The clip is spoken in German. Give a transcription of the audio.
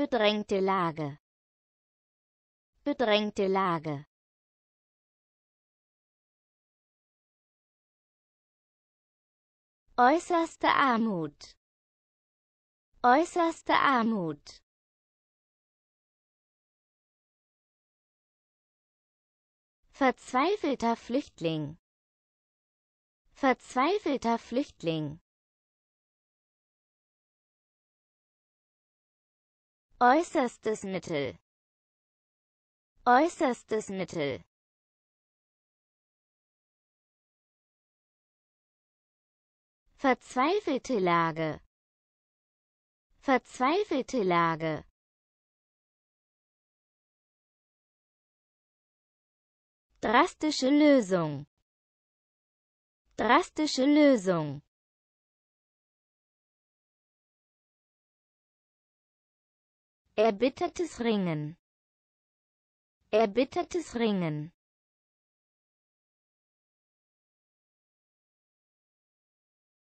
bedrängte Lage bedrängte Lage äußerste Armut äußerste Armut verzweifelter Flüchtling verzweifelter Flüchtling äußerstes Mittel äußerstes Mittel verzweifelte Lage verzweifelte Lage drastische Lösung drastische Lösung Erbittertes Ringen. Erbittertes Ringen.